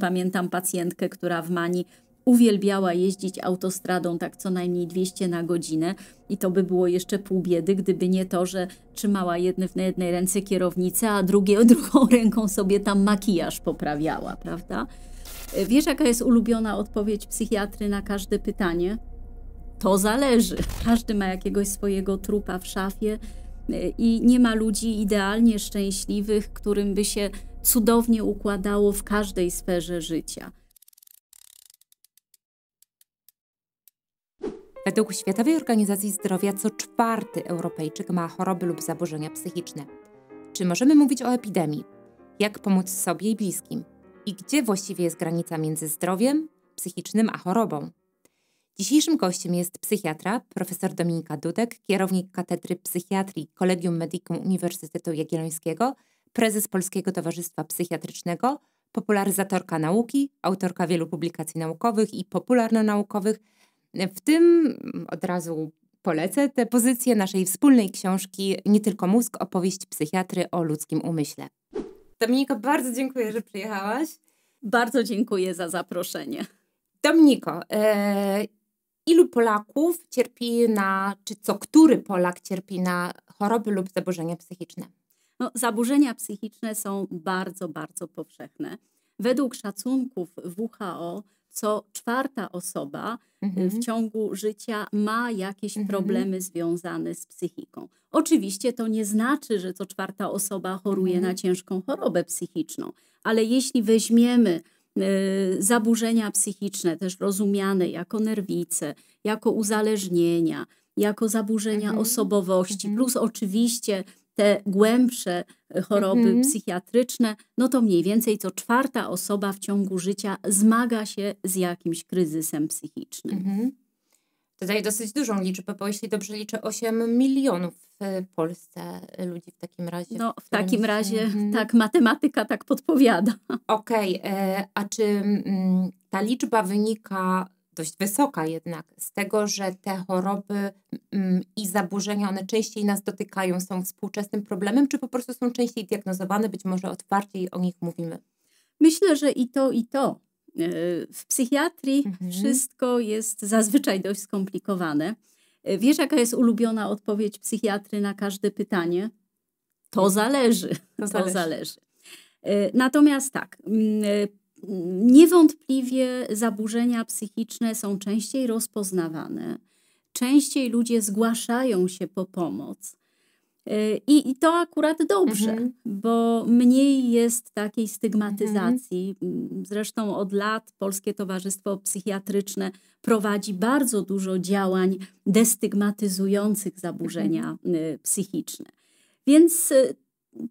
Pamiętam pacjentkę, która w Mani uwielbiała jeździć autostradą tak co najmniej 200 na godzinę i to by było jeszcze pół biedy, gdyby nie to, że trzymała jedne, na jednej ręce kierownicę, a drugie, drugą ręką sobie tam makijaż poprawiała, prawda? E, wiesz, jaka jest ulubiona odpowiedź psychiatry na każde pytanie? To zależy. Każdy ma jakiegoś swojego trupa w szafie, i nie ma ludzi idealnie szczęśliwych, którym by się cudownie układało w każdej sferze życia. Według Światowej Organizacji Zdrowia co czwarty Europejczyk ma choroby lub zaburzenia psychiczne. Czy możemy mówić o epidemii? Jak pomóc sobie i bliskim? I gdzie właściwie jest granica między zdrowiem psychicznym a chorobą? Dzisiejszym gościem jest psychiatra, profesor Dominika Dudek, kierownik Katedry Psychiatrii Kolegium Medicum Uniwersytetu Jagiellońskiego, prezes Polskiego Towarzystwa Psychiatrycznego, popularyzatorka nauki, autorka wielu publikacji naukowych i popularno-naukowych, w tym mm, od razu polecę tę pozycję naszej wspólnej książki Nie tylko mózg, opowieść psychiatry o ludzkim umyśle. Dominika, bardzo dziękuję, że przyjechałaś. Bardzo dziękuję za zaproszenie. Dominiko, e, Ilu Polaków cierpi na, czy co który Polak cierpi na choroby lub zaburzenia psychiczne? No, zaburzenia psychiczne są bardzo, bardzo powszechne. Według szacunków WHO co czwarta osoba y, mhm. w ciągu życia ma jakieś mhm. problemy związane z psychiką. Oczywiście to nie znaczy, że co czwarta osoba choruje mhm. na ciężką chorobę psychiczną, ale jeśli weźmiemy Y, zaburzenia psychiczne, też rozumiane jako nerwice, jako uzależnienia, jako zaburzenia mhm. osobowości, mhm. plus oczywiście te głębsze y, choroby mhm. psychiatryczne, no to mniej więcej co czwarta osoba w ciągu życia zmaga się z jakimś kryzysem psychicznym. Mhm. To daje dosyć dużą liczbę, bo jeśli dobrze liczę, 8 milionów w Polsce ludzi w takim razie. No, w, takim się... razie mhm. tak, matematyka tak podpowiada. Okej, okay. E, a czy mm, ta liczba wynika dość wysoka jednak z tego, że te choroby mm, i zaburzenia, one częściej nas dotykają, są współczesnym problemem, czy po prostu są częściej diagnozowane, być może otwarciej o nich mówimy? Myślę, że i to, i to. E, w psychiatrii mhm. wszystko jest zazwyczaj dość skomplikowane. E, wiesz, jaka jest ulubiona odpowiedź psychiatry na każde pytanie? To mhm. zależy. To zależy. To zależy. E, natomiast tak, mm, niewątpliwie zaburzenia psychiczne są częściej rozpoznawane, częściej ludzie zgłaszają się po pomoc. Y, I, I, to akurat dobrze, mhm. bo mniej jest takiej mhm. stygmatyzacji. Mm, zresztą od lat Polskie Towarzystwo Psychiatryczne prowadzi bardzo dużo działań destygmatyzujących zaburzenia y, psychiczne. Więc y,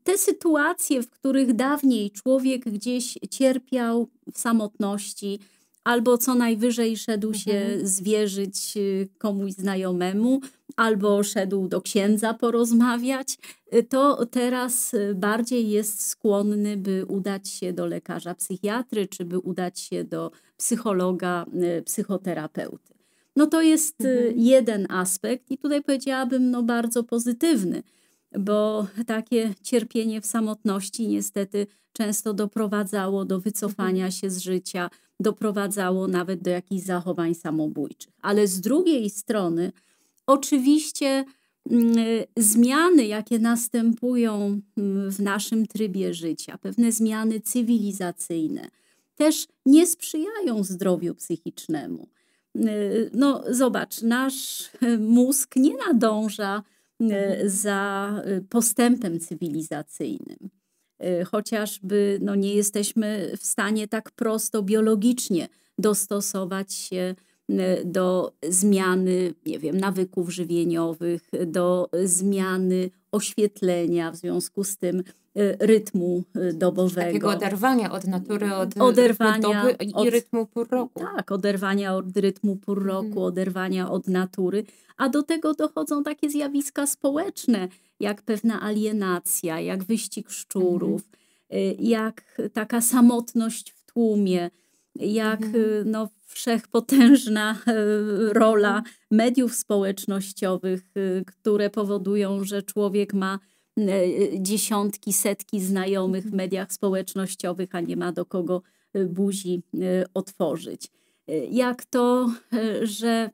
te sytuacje, w których dawniej człowiek gdzieś cierpiał w samotności, albo co najwyżej szedł mhm. się zwierzyć y, komuś znajomemu, albo szedł do księdza porozmawiać, y, to teraz y, bardziej jest skłonny, by udać się do lekarza psychiatry, czy by udać się do psychologa, psychoterapeuty. No to jest mhm. jeden aspekt i tutaj powiedziałabym no bardzo pozytywny, bo takie cierpienie w samotności niestety często doprowadzało do wycofania mhm. się z życia, doprowadzało nawet do jakichś zachowań samobójczych. Ale z drugiej strony, oczywiście mm, zmiany, jakie następują mm, w naszym trybie życia, pewne zmiany cywilizacyjne, też nie sprzyjają zdrowiu psychicznemu. Mm, no, zobacz, nasz e, mózg nie nadąża e, mhm. za e, postępem cywilizacyjnym. Y, chociażby no, nie jesteśmy w stanie tak prosto biologicznie dostosować się y, do zmiany, nie wiem, nawyków żywieniowych, do zmiany oświetlenia, w związku z tym Y, rytmu y, dobowego. Takiego oderwania od natury, od oderwania doby i od, rytmu pór roku. Tak, oderwania od rytmu pór mhm. roku, hmm. oderwania od natury, a do tego dochodzą takie zjawiska społeczne, jak pewna alienacja, jak wyścig szczurów, hmm. jak taka samotność w tłumie, jak hmm. no, wszechpotężna rola mhm. mediów społecznościowych, które powodują, że człowiek ma E, dziesiątki, setki znajomych w mhm. mediach społecznościowych, a nie ma do kogo e, buzi e, otworzyć. Jak to, że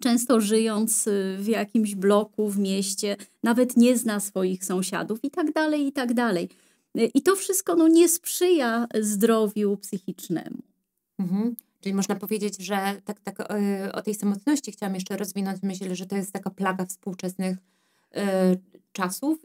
często żyjąc w jakimś bloku w mieście, nawet nie zna swoich sąsiadów i tak dalej, i tak dalej. I to wszystko no, nie sprzyja zdrowiu psychicznemu. Mhm. Czyli można powiedzieć, że tak, tak o tej samotności chciałam jeszcze rozwinąć myśl, że to jest taka plaga współczesnych czasów.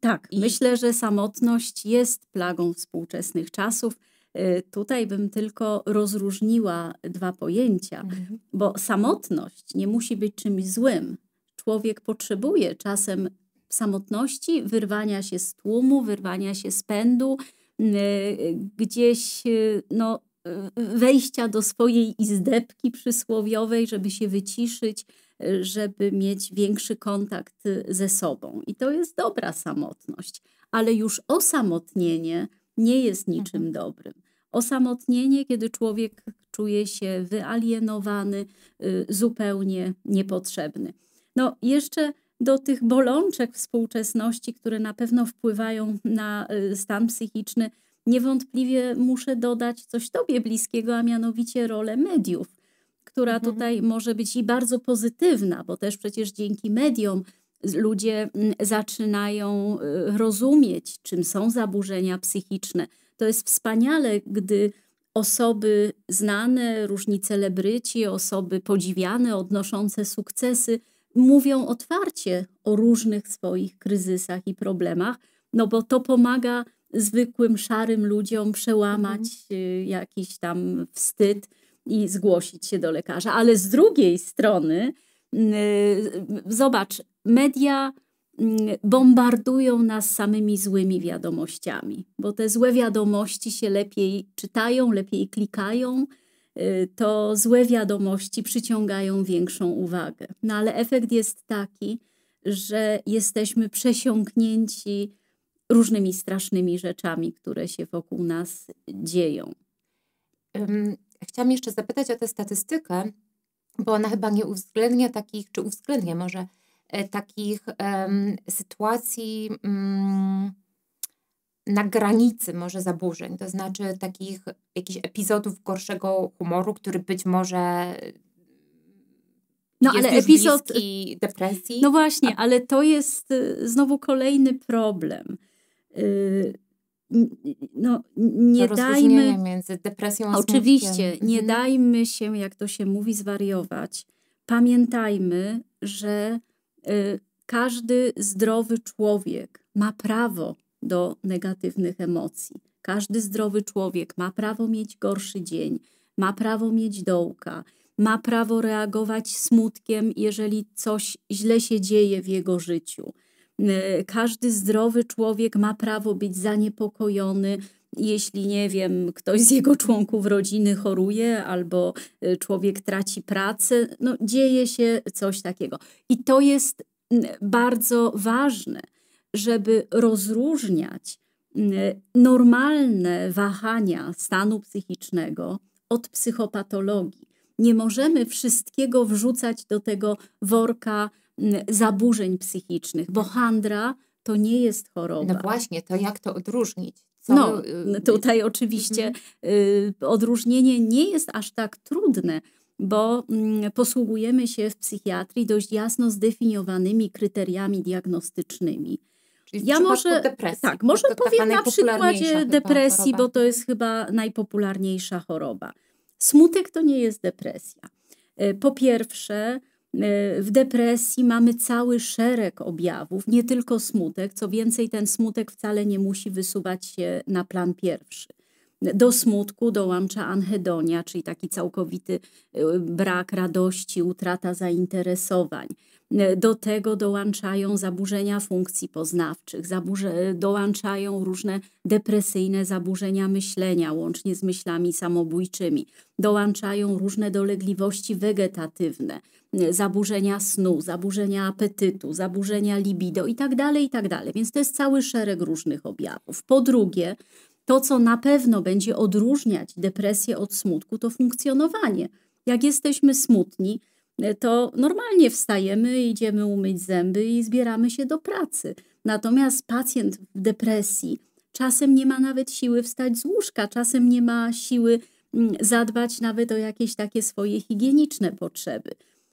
Tak, I... myślę, że samotność jest plagą współczesnych czasów. Y, tutaj bym tylko rozróżniła dwa pojęcia, mhm. bo samotność nie musi być czymś złym. Człowiek potrzebuje czasem samotności, wyrwania się z tłumu, wyrwania się z pędu, y, gdzieś y, no, wejścia do swojej izdebki przysłowiowej, żeby się wyciszyć, żeby mieć większy kontakt ze sobą. I to jest dobra samotność, ale już osamotnienie nie jest niczym mhm. dobrym. Osamotnienie, kiedy człowiek czuje się wyalienowany, y, zupełnie niepotrzebny. No, jeszcze do tych bolączek współczesności, które na pewno wpływają na y, stan psychiczny, niewątpliwie muszę dodać coś Tobie bliskiego, a mianowicie rolę mediów która mhm. tutaj może być i bardzo pozytywna, bo też przecież dzięki mediom ludzie mm, zaczynają y, rozumieć, czym są zaburzenia psychiczne. To jest wspaniale, gdy osoby znane, różni celebryci, osoby podziwiane, odnoszące sukcesy, mówią otwarcie o różnych swoich kryzysach i problemach, no bo to pomaga zwykłym, szarym ludziom przełamać mhm. Y, jakiś tam wstyd i zgłosić się do lekarza. Ale z drugiej strony, mm, y, zobacz, media mm, bombardują nas samymi złymi wiadomościami, bo te złe wiadomości się lepiej czytają, lepiej klikają. Y, to złe wiadomości przyciągają większą uwagę. No ale efekt jest taki, że jesteśmy przesiąknięci różnymi strasznymi rzeczami, które się wokół nas dzieją. Chciałam jeszcze zapytać o tę statystykę, bo ona chyba nie uwzględnia takich, czy uwzględnia może e, takich sytuacji mm, na granicy może zaburzeń, to znaczy takich jakichś epizodów gorszego humoru, który być może e, no, jest ale epizod depresji. No właśnie, ale to jest y, znowu kolejny problem. Y, no, nie dajmy. między depresją a Oczywiście, smutkiem. nie mhm. dajmy się, jak to się mówi, zwariować. Pamiętajmy, że y, każdy zdrowy człowiek ma prawo do negatywnych emocji. Każdy zdrowy człowiek ma prawo mieć gorszy dzień, ma prawo mieć dołka, ma prawo reagować smutkiem, jeżeli coś źle się dzieje w jego życiu Y, każdy zdrowy człowiek ma prawo być zaniepokojony, jeśli nie wiem, ktoś z jego członków rodziny choruje albo y, człowiek traci pracę, no dzieje się coś takiego. I to jest mm, bardzo ważne, żeby rozróżniać y, normalne wahania stanu psychicznego od psychopatologii. Nie możemy wszystkiego wrzucać do tego worka zaburzeń psychicznych, bo handra to nie jest choroba. No właśnie, to jak to odróżnić? Co... No, y, tutaj oczywiście mhm. Y, odróżnienie nie jest aż tak trudne, bo mm, posługujemy się w psychiatrii dość jasno zdefiniowanymi kryteriami diagnostycznymi. Czyli ja może, depresji, tak, może powiem na przykładzie depresji, choroba. bo to jest chyba najpopularniejsza choroba. Smutek to nie jest depresja. Y, po pierwsze, E, w depresji mamy cały szereg objawów, nie tylko smutek. Co więcej, ten smutek wcale nie musi wysuwać się na plan pierwszy. Do smutku dołącza anhedonia, czyli taki całkowity e, brak radości, utrata zainteresowań. E, do tego dołączają zaburzenia funkcji poznawczych, zaburze, e, dołączają różne depresyjne zaburzenia myślenia, łącznie z myślami samobójczymi, dołączają różne dolegliwości wegetatywne, e, zaburzenia snu, zaburzenia apetytu, zaburzenia libido itd., tak itd. Tak Więc to jest cały szereg różnych objawów. Po drugie, to, co na pewno będzie odróżniać depresję od smutku, to funkcjonowanie. Jak jesteśmy smutni, E, to normalnie wstajemy, idziemy umyć zęby i zbieramy się do pracy. Natomiast pacjent w depresji czasem nie ma nawet siły wstać z łóżka, czasem nie ma siły mm, zadbać nawet o jakieś takie swoje higieniczne potrzeby.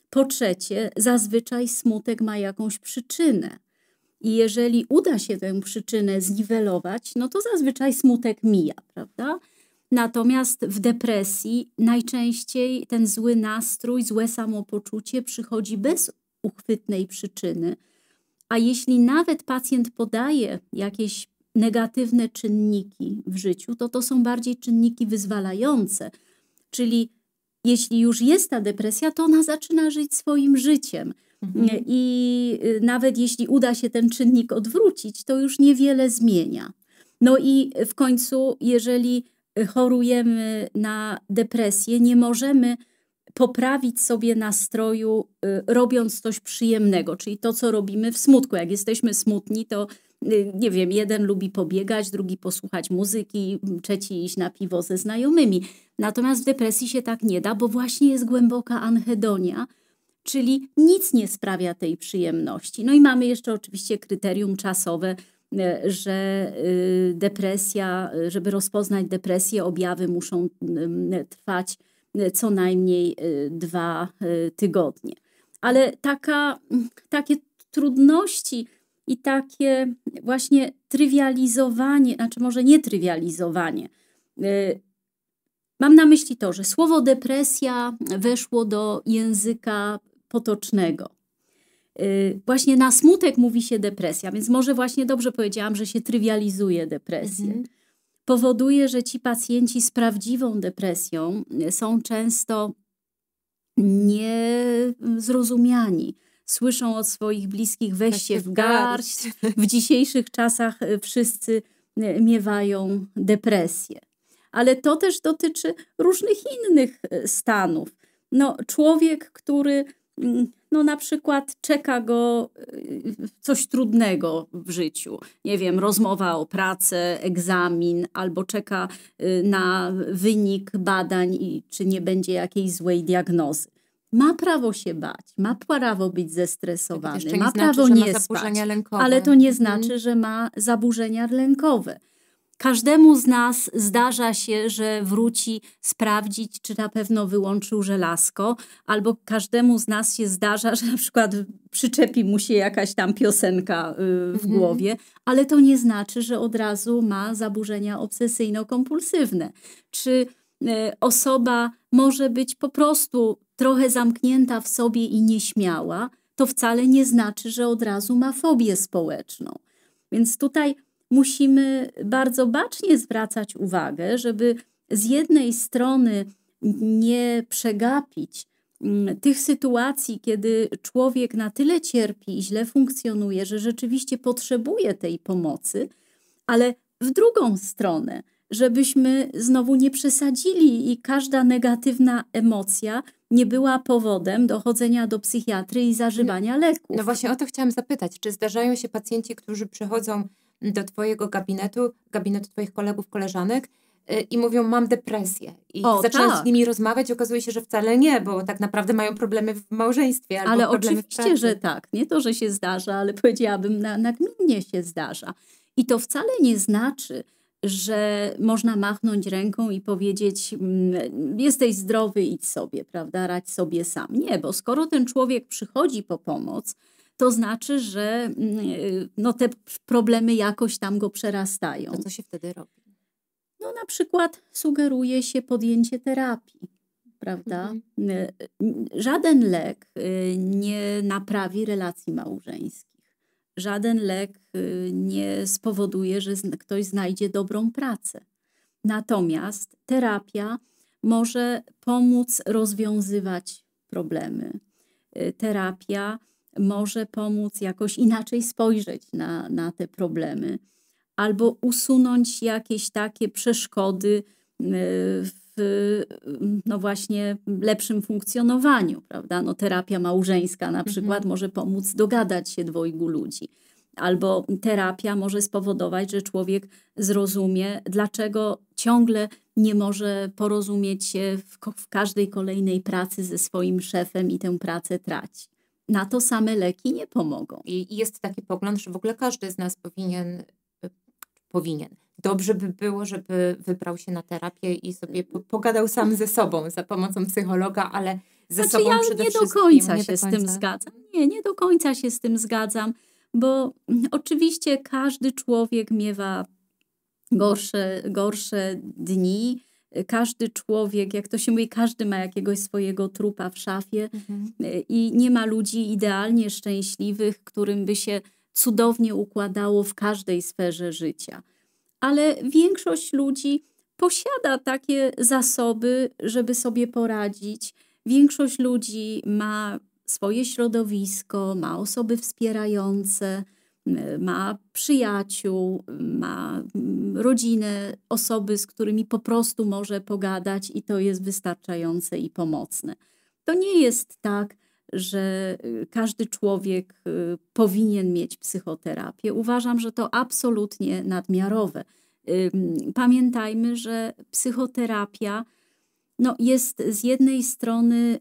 Po trzecie, zazwyczaj smutek ma jakąś przyczynę. I jeżeli uda się tę przyczynę zniwelować, no to zazwyczaj smutek mija, prawda? Natomiast w depresji najczęściej ten zły nastrój, złe samopoczucie przychodzi bez uchwytnej przyczyny. A jeśli nawet pacjent podaje jakieś negatywne czynniki w życiu, to to są bardziej czynniki wyzwalające. Czyli jeśli już jest ta depresja, to ona zaczyna żyć swoim życiem. Mhm. I y, nawet jeśli uda się ten czynnik odwrócić, to już niewiele zmienia. No i w końcu, jeżeli chorujemy na depresję, nie możemy poprawić sobie nastroju, y, robiąc coś przyjemnego, czyli to, co robimy w smutku. Jak jesteśmy smutni, to y, nie wiem, jeden lubi pobiegać, drugi posłuchać muzyki, trzeci iść na piwo ze znajomymi. Natomiast w depresji się tak nie da, bo właśnie jest głęboka anhedonia, czyli nic nie sprawia tej przyjemności. No i mamy jeszcze oczywiście kryterium czasowe, E, że y, depresja, żeby rozpoznać depresję, objawy muszą y, trwać y, co najmniej dwa tygodnie. Ale taka, takie trudności i takie właśnie trywializowanie, znaczy może nie trywializowanie, Mam na myśli to, że słowo depresja weszło do języka potocznego. Y, właśnie na smutek mówi się depresja, więc może właśnie dobrze powiedziałam, że się trywializuje depresję. Mhm. Powoduje, że ci pacjenci z prawdziwą depresją y, są często niezrozumiani. Słyszą od swoich bliskich weź tak się w garść. W dzisiejszych czasach y, wszyscy miewają depresję. Ale to też dotyczy różnych innych stanów. No, człowiek, który no na przykład czeka go y, coś trudnego w życiu. Nie wiem, rozmowa o pracę, egzamin, albo czeka y, na wynik badań i czy nie będzie jakiejś złej diagnozy. Ma prawo się bać, ma prawo być zestresowany, ma znaczy, prawo nie spać, lękowe. ale to nie znaczy, mhm. że ma zaburzenia lękowe. Każdemu z nas zdarza się, że wróci sprawdzić, czy na pewno wyłączył żelazko, albo każdemu z nas się zdarza, że na przykład przyczepi mu się jakaś tam piosenka y, w mhm. głowie, ale to nie znaczy, że od razu ma zaburzenia obsesyjno-kompulsywne. Czy y, osoba może być po prostu trochę zamknięta w sobie i nieśmiała, to wcale nie znaczy, że od razu ma fobię społeczną. Więc tutaj musimy bardzo bacznie zwracać uwagę, żeby z jednej strony nie przegapić mm, tych sytuacji, kiedy człowiek na tyle cierpi i źle funkcjonuje, że rzeczywiście potrzebuje tej pomocy, ale w drugą stronę, żebyśmy znowu nie przesadzili i każda negatywna emocja nie była powodem dochodzenia do psychiatry i zażywania no leków. No właśnie o to chciałam zapytać. Czy zdarzają się pacjenci, którzy przychodzą do twojego gabinetu, gabinetu twoich kolegów, koleżanek y, i mówią, mam depresję. I o, tak. z nimi rozmawiać, okazuje się, że wcale nie, bo tak naprawdę mają problemy w małżeństwie. Albo ale oczywiście, że tak. Nie to, że się zdarza, ale powiedziałabym, na, nagminnie się zdarza. I to wcale nie znaczy, że można machnąć ręką i powiedzieć: mm, Jesteś zdrowy, idź sobie, prawda? Radź sobie sam. Nie, bo skoro ten człowiek przychodzi po pomoc, to znaczy, że mm, y, no, te problemy jakoś tam go przerastają. To co się wtedy robi? No na przykład sugeruje się podjęcie terapii, prawda? Mhm. Y, y, żaden lek nie naprawi relacji małżeńskich. Żaden lek nie spowoduje, że ktoś znajdzie dobrą pracę. Natomiast terapia może pomóc rozwiązywać problemy. Terapia może pomóc jakoś inaczej spojrzeć na, na te problemy, albo usunąć jakieś takie przeszkody y, w no właśnie lepszym funkcjonowaniu, prawda? No, terapia małżeńska na mhm. przykład mhm. może pomóc dogadać się dwojgu ludzi. Albo terapia może spowodować, że człowiek zrozumie, dlaczego ciągle nie może porozumieć się w, w każdej kolejnej pracy ze swoim szefem i tę pracę traci na to same leki nie pomogą. I jest taki pogląd, że w ogóle każdy z nas powinien, y, powinien. Dobrze by było, żeby wybrał się na terapię i sobie pogadał sam ze sobą za pomocą psychologa, ale ze znaczy, sobą ja przede nie do końca nie się do końca. z tym zgadzam. Nie, nie do końca się z tym zgadzam, bo mm, oczywiście każdy człowiek miewa gorsze, gorsze dni, każdy człowiek, jak to się mówi, każdy ma jakiegoś swojego trupa w szafie mhm. E, i nie ma ludzi idealnie szczęśliwych, którym by się cudownie układało w każdej sferze życia. Ale większość ludzi posiada takie zasoby, żeby sobie poradzić. Większość ludzi ma swoje środowisko, ma osoby wspierające, ma przyjaciół, ma mm, rodzinę, osoby, z którymi po prostu może pogadać i to jest wystarczające i pomocne. To nie jest tak, że y, każdy człowiek y, powinien mieć psychoterapię. Uważam, że to absolutnie nadmiarowe. Pamiętajmy, że psychoterapia no, jest z jednej strony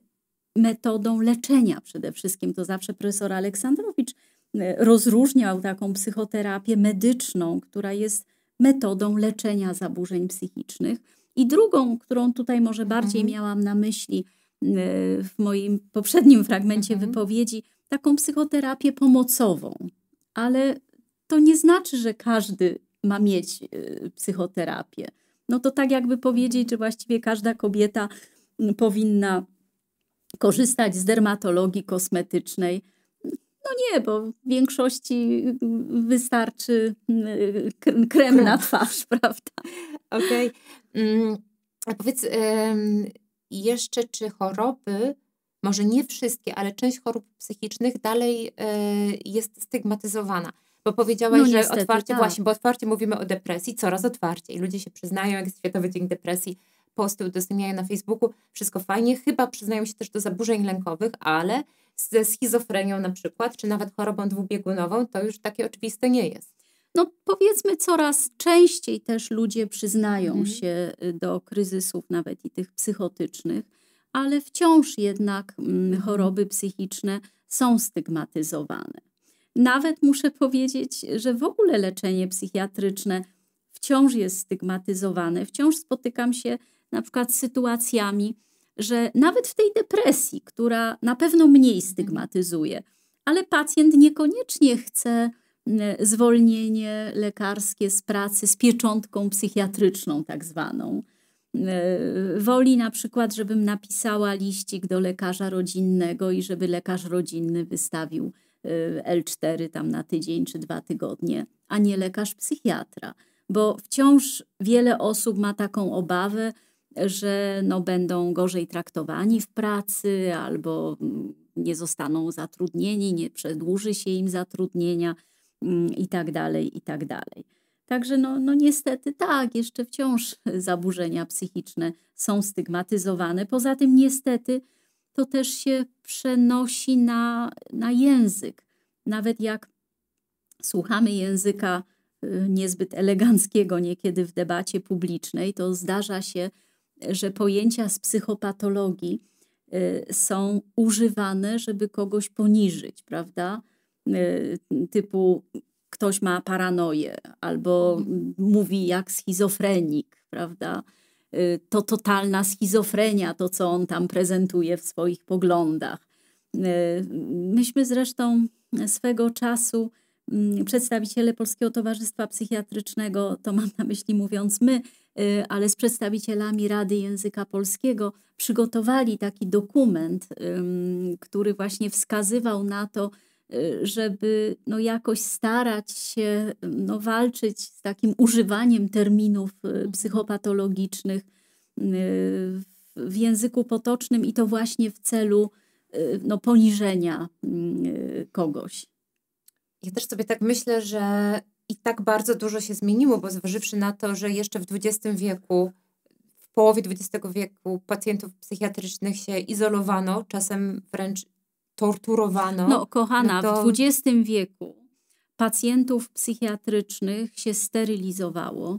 metodą leczenia przede wszystkim. To zawsze profesor Aleksandrowicz Y, rozróżniał taką psychoterapię medyczną, która jest metodą leczenia zaburzeń psychicznych. I drugą, którą tutaj może bardziej mhm. miałam na myśli y, w moim poprzednim fragmencie mhm. wypowiedzi, taką psychoterapię pomocową. Ale to nie znaczy, że każdy ma mieć y, psychoterapię. No to tak jakby powiedzieć, że właściwie każda kobieta mm, powinna korzystać z dermatologii kosmetycznej, no nie, bo w większości y, y, wystarczy y, krem na twarz, prawda? Okej. Okay. Mm, powiedz jeszcze, czy choroby, może nie wszystkie, ale część chorób psychicznych dalej e, jest stygmatyzowana. Bo powiedziałaś, no, że niestety, otwarcie, tak. właśnie, bo otwarcie mówimy o depresji, coraz otwarciej. Ludzie się przyznają, jak Światowy Dzień Depresji, posty udostępniają na Facebooku, wszystko fajnie. Chyba przyznają się też do zaburzeń lękowych, ale ze schizofrenią na przykład, czy nawet chorobą dwubiegunową, to już takie oczywiste nie jest. No powiedzmy coraz częściej też ludzie przyznają mhm. się y, do kryzysów nawet i tych psychotycznych, ale wciąż jednak mm, choroby psychiczne są stygmatyzowane. Nawet muszę powiedzieć, że w ogóle leczenie psychiatryczne wciąż jest stygmatyzowane. Wciąż spotykam się na przykład z sytuacjami, że nawet w tej depresji, która na pewno mniej mhm. stygmatyzuje, ale pacjent niekoniecznie chce mm, zwolnienie lekarskie z pracy z pieczątką psychiatryczną, tak zwaną. Mm, e, woli na przykład, żebym napisała liścik do lekarza rodzinnego i żeby lekarz rodzinny wystawił e, L4 tam na tydzień czy dwa tygodnie, a nie lekarz psychiatra, bo wciąż wiele osób ma taką obawę, że no, będą gorzej traktowani w pracy albo mm, nie zostaną zatrudnieni, nie przedłuży się im zatrudnienia mm, i tak dalej, i tak dalej. Także no, no niestety tak, jeszcze wciąż zaburzenia psychiczne są stygmatyzowane. Poza tym niestety to też się przenosi na, na język. Nawet jak słuchamy języka y, niezbyt eleganckiego niekiedy w debacie publicznej, to zdarza się, że pojęcia z psychopatologii y, są używane, żeby kogoś poniżyć, prawda? Y, typu ktoś ma paranoję albo mhm. mówi jak schizofrenik, prawda? Y, to totalna schizofrenia, to co on tam prezentuje w swoich poglądach. Myśmy zresztą swego czasu mm, przedstawiciele Polskiego Towarzystwa Psychiatrycznego, to mam na myśli mówiąc my, Y, ale z przedstawicielami Rady Języka Polskiego przygotowali taki dokument, który właśnie wskazywał na to, y, żeby no jakoś starać się no walczyć z takim używaniem terminów y, mhm. psychopatologicznych w języku potocznym i to właśnie w celu no, poniżenia kogoś. Ja też sobie tak myślę, że i tak bardzo dużo się zmieniło, bo zważywszy na to, że jeszcze w XX wieku, w połowie XX wieku pacjentów psychiatrycznych się izolowano, czasem wręcz torturowano. No, kochana, no to... w XX wieku pacjentów psychiatrycznych się sterylizowało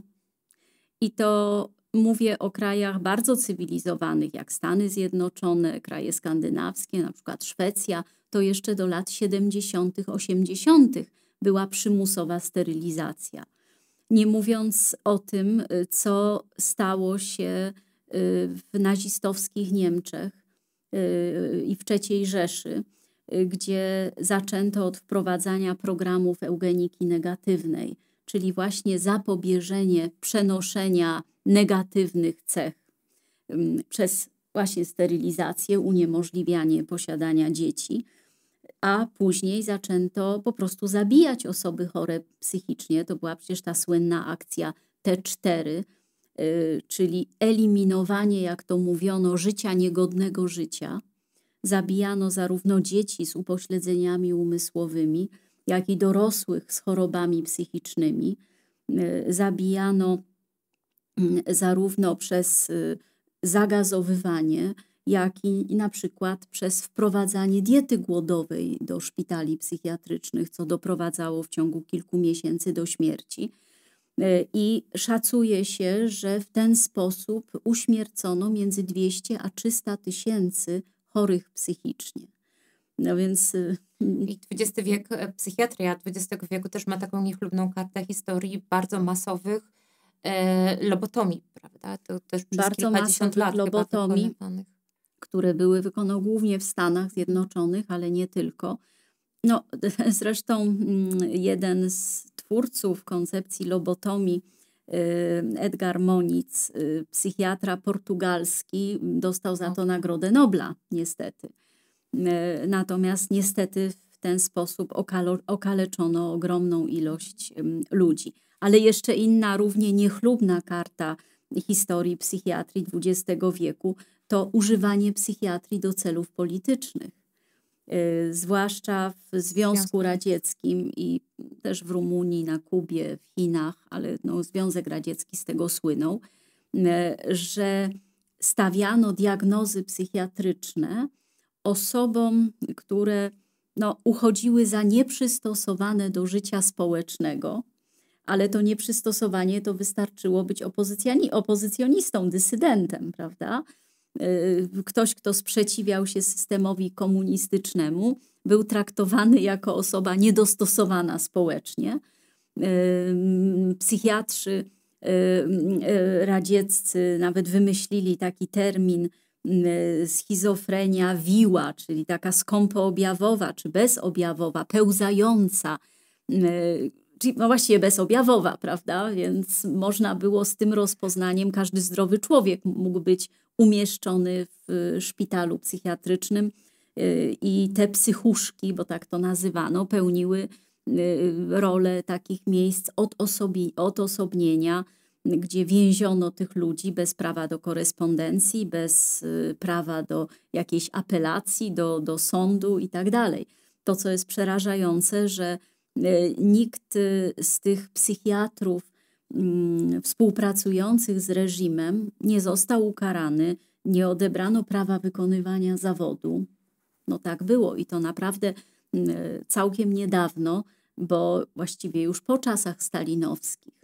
i to mówię o krajach bardzo cywilizowanych, jak Stany Zjednoczone, kraje skandynawskie, na przykład Szwecja, to jeszcze do lat 70., 80 była przymusowa sterylizacja. Nie mówiąc o tym, y, co stało się y, w nazistowskich Niemczech y, i w III Rzeszy, gdzie zaczęto od wprowadzania programów eugeniki negatywnej, czyli właśnie zapobieżenie przenoszenia negatywnych cech przez właśnie sterylizację, uniemożliwianie posiadania dzieci a później zaczęto po prostu zabijać osoby chore psychicznie. To była przecież ta słynna akcja T4, y, czyli eliminowanie, jak to mówiono, życia niegodnego życia. Zabijano zarówno dzieci z upośledzeniami umysłowymi, jak i dorosłych z chorobami psychicznymi. Y, zabijano mm, zarówno przez y, zagazowywanie, jak i na przykład przez wprowadzanie diety głodowej do szpitali psychiatrycznych, co doprowadzało w ciągu kilku miesięcy do śmierci. E, I szacuje się, że w ten sposób uśmiercono między 200 a 300 tysięcy chorych psychicznie. No więc. Y, I XX wiek, e, psychiatria XX wieku też ma taką niechlubną kartę historii bardzo masowych e, lobotomii, prawda? To też przez bardzo kilkadziesiąt lat tak lobotomii. Chyba które były, wykonał głównie w Stanach Zjednoczonych, ale nie tylko. No, zresztą mm, jeden z twórców koncepcji lobotomii, y, Edgar Moniz, y, psychiatra portugalski, dostał za no. to Nagrodę Nobla, niestety. Y, natomiast niestety w ten sposób okaleczono ogromną ilość ludzi. Ale jeszcze inna, równie niechlubna karta historii psychiatrii XX wieku to używanie psychiatrii do celów politycznych. Y, zwłaszcza w Związku Radzieckim i też w Rumunii, na Kubie, w Chinach, ale no, Związek Radziecki z tego słynął, y, że stawiano diagnozy psychiatryczne osobom, które no, uchodziły za nieprzystosowane do życia społecznego, ale to nieprzystosowanie to wystarczyło być opozycjonistą, dysydentem, prawda? Y, ktoś, kto sprzeciwiał się systemowi komunistycznemu, był traktowany jako osoba niedostosowana społecznie. Y, psychiatrzy y, radzieccy nawet wymyślili taki termin schizofrenia wiła, czyli taka skąpoobjawowa czy bezobjawowa, pełzająca, czyli no właściwie bezobjawowa, prawda? Więc można było z tym rozpoznaniem, każdy zdrowy człowiek mógł być umieszczony w y, szpitalu psychiatrycznym y, i te psychuszki, bo tak to nazywano, pełniły y, rolę takich miejsc odosobi- odosobnienia, gdzie więziono tych ludzi bez prawa do korespondencji, bez prawa do jakiejś apelacji, do, do sądu itd. Tak to, co jest przerażające, że nikt z tych psychiatrów Mm, współpracujących z reżimem nie został ukarany, nie odebrano prawa wykonywania zawodu. No tak było i to naprawdę mm, całkiem niedawno, bo właściwie już po czasach stalinowskich,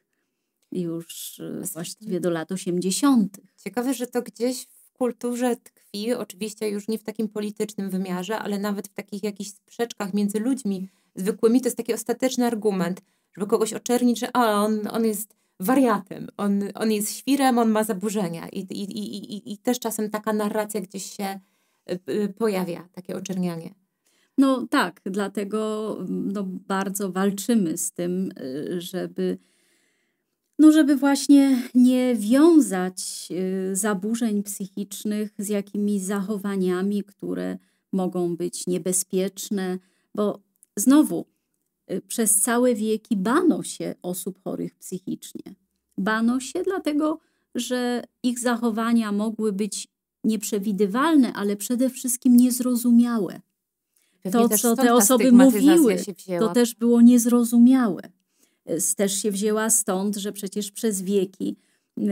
już y, no właściwie do lat 80. Ciekawe, że to gdzieś w kulturze tkwi, oczywiście już nie w takim politycznym wymiarze, ale nawet w takich jakichś sprzeczkach między ludźmi zwykłymi, to jest taki ostateczny argument, żeby kogoś oczernić, że a, on, on jest wariatem, on, on jest świrem, on ma zaburzenia i, i, i, i, i też czasem taka narracja gdzieś się e, e, pojawia, takie oczernianie. No tak, dlatego no, bardzo walczymy z tym, e, żeby, no, żeby właśnie nie wiązać zaburzeń psychicznych z jakimiś zachowaniami, które mogą być niebezpieczne, bo znowu Y, przez całe wieki bano się osób chorych psychicznie. Bano się dlatego, że ich zachowania mogły być nieprzewidywalne, ale przede wszystkim niezrozumiałe. Pewnie to, co te osoby mówiły, to też było niezrozumiałe. Y, też się wzięła stąd, że przecież przez wieki y,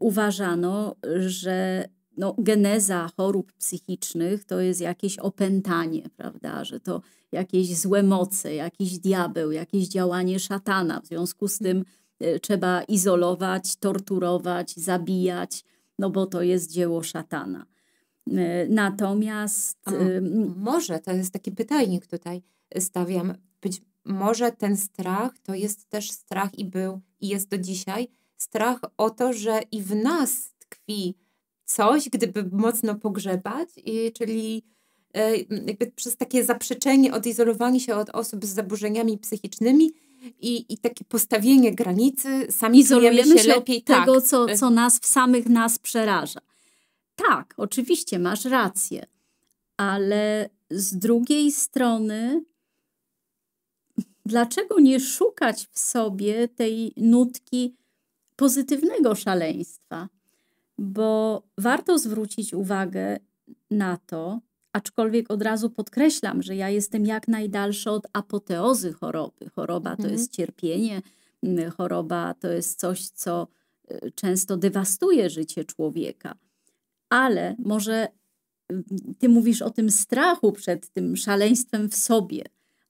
uważano, że no, geneza chorób psychicznych to jest jakieś opętanie, prawda? Że to jakieś złe moce, jakiś diabeł, jakieś działanie szatana. W związku z tym e, trzeba izolować, torturować, zabijać, no bo to jest dzieło szatana. E, natomiast. może, to jest taki pytajnik tutaj stawiam. Być może ten strach to jest też strach i był i jest do dzisiaj strach o to, że i w nas tkwi coś, gdyby mocno pogrzebać, i, czyli e, jakby przez takie zaprzeczenie, odizolowanie się od osób z zaburzeniami psychicznymi i, i takie postawienie granicy, sami izolujemy się, się lepiej od tak. tego, tak. co, e, co nas w samych nas przeraża. Tak, oczywiście masz rację, ale z drugiej strony, dlaczego nie szukać w sobie tej nutki pozytywnego szaleństwa? bo warto zwrócić uwagę na to, aczkolwiek od razu podkreślam, że ja jestem jak najdalsza od apoteozy choroby. Choroba mhm. to jest cierpienie, choroba to jest coś, co e, często dewastuje życie człowieka. Ale może ty mówisz o tym strachu przed tym szaleństwem w sobie,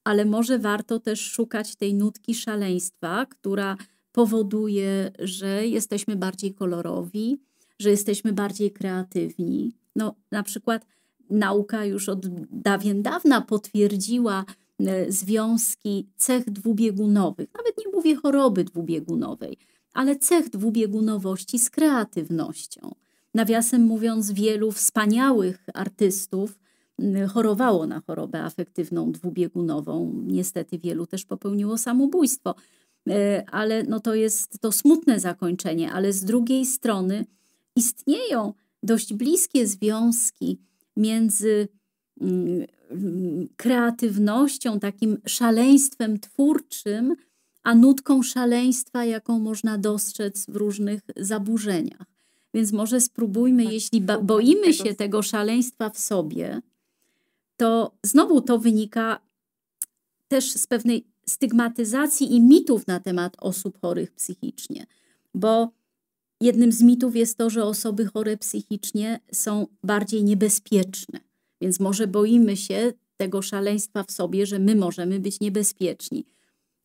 ale może warto też szukać tej nutki szaleństwa, która powoduje, że jesteśmy bardziej kolorowi, że jesteśmy bardziej kreatywni. No, na przykład nauka już od dawien dawna potwierdziła e, związki cech dwubiegunowych, nawet nie mówię choroby dwubiegunowej, ale cech dwubiegunowości z kreatywnością. Nawiasem mówiąc, wielu wspaniałych artystów chorowało na chorobę afektywną dwubiegunową. Niestety wielu też popełniło samobójstwo, e, ale no to jest to smutne zakończenie, ale z drugiej strony istnieją dość bliskie związki między mm, mm, kreatywnością, takim szaleństwem twórczym, a nutką szaleństwa, jaką można dostrzec w różnych zaburzeniach. Więc może spróbujmy, tak, jeśli boimy się tego szaleństwa w sobie, to znowu to wynika też z pewnej stygmatyzacji i mitów na temat osób chorych psychicznie, bo Jednym z mitów jest to, że osoby chore psychicznie są bardziej niebezpieczne, więc może boimy się tego szaleństwa w sobie, że my możemy być niebezpieczni.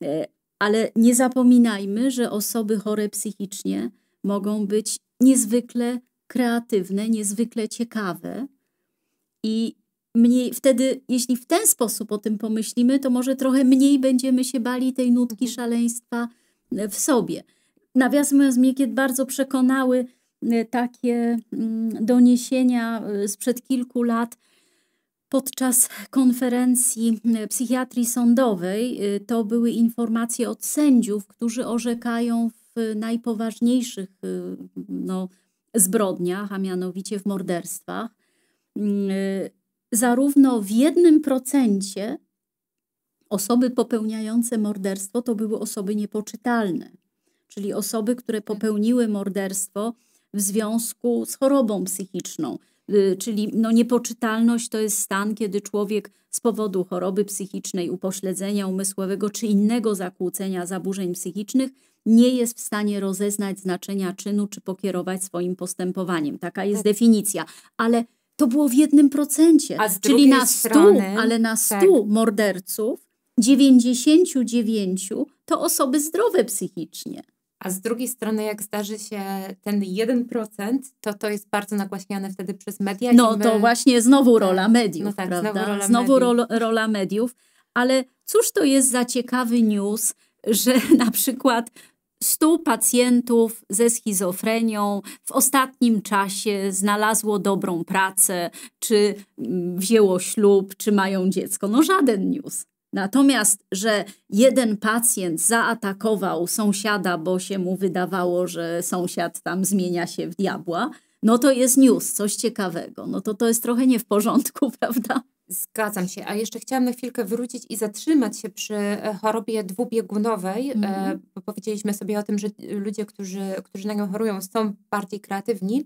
E, ale nie zapominajmy, że osoby chore psychicznie mogą być niezwykle kreatywne, niezwykle ciekawe i mniej wtedy, jeśli w ten sposób o tym pomyślimy, to może trochę mniej będziemy się bali tej nutki mhm. szaleństwa w sobie. Nawiasem mnie bardzo przekonały y, takie mm, doniesienia y, sprzed kilku lat podczas konferencji y, psychiatrii sądowej. To były informacje od sędziów, którzy orzekają w najpoważniejszych no, zbrodniach, a mianowicie w morderstwach. Zarówno w jednym procencie osoby popełniające morderstwo to były osoby niepoczytalne czyli osoby, które mhm. popełniły morderstwo w związku z chorobą psychiczną. Y, czyli no, niepoczytalność to jest stan, kiedy człowiek z powodu choroby psychicznej, upośledzenia umysłowego czy innego zakłócenia zaburzeń psychicznych nie jest w stanie rozeznać znaczenia czynu czy pokierować swoim postępowaniem. Taka jest tak. definicja. Ale to było w jednym procencie. Czyli na stu, ale na stu tak. morderców 99 to osoby zdrowe psychicznie. A z drugiej strony, jak zdarzy się ten 1%, to to jest bardzo nagłaśniane wtedy przez media. No my... to właśnie znowu tak. rola mediów, no tak, prawda? Znowu, rola, znowu mediów. rola mediów. Ale cóż to jest za ciekawy news, że na przykład 100 pacjentów ze schizofrenią w ostatnim czasie znalazło dobrą pracę, czy mm, wzięło ślub, czy mają dziecko. No żaden news. Natomiast, że jeden pacjent zaatakował sąsiada, bo się mu wydawało, że sąsiad tam zmienia się w diabła, no to jest news, coś ciekawego. No to to jest trochę nie w porządku, prawda? Zgadzam się, a jeszcze chciałam na chwilkę wrócić i zatrzymać się przy e, chorobie dwubiegunowej, mm. bo powiedzieliśmy sobie o tym, że ludzie, którzy, którzy na nią chorują, są bardziej kreatywni.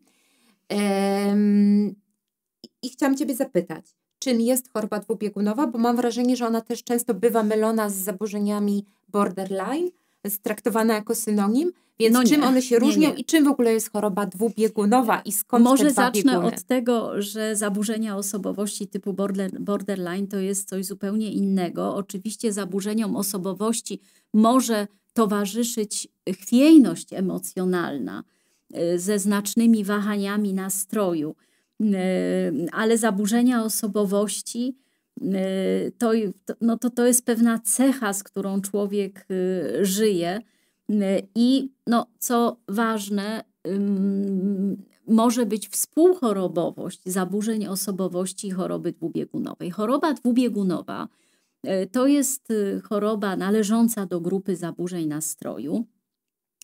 I chciałam Ciebie zapytać, czym jest choroba dwubiegunowa, bo mam wrażenie, że ona też często bywa mylona z zaburzeniami borderline, jest traktowana jako synonim, więc no czym nie, one się różnią nie, i czym w ogóle jest choroba dwubiegunowa i skąd Może te zacznę bieguny? od tego, że zaburzenia osobowości typu border, borderline to jest coś zupełnie innego. Oczywiście zaburzeniom osobowości może towarzyszyć chwiejność emocjonalna e, ze znacznymi wahaniami nastroju ale zaburzenia osobowości y, to, no to, to jest pewna cecha, z którą człowiek y, żyje. Y, I no, co ważne, może być współchorobowość zaburzeń osobowości i choroby dwubiegunowej. Choroba dwubiegunowa to jest choroba należąca do grupy zaburzeń nastroju,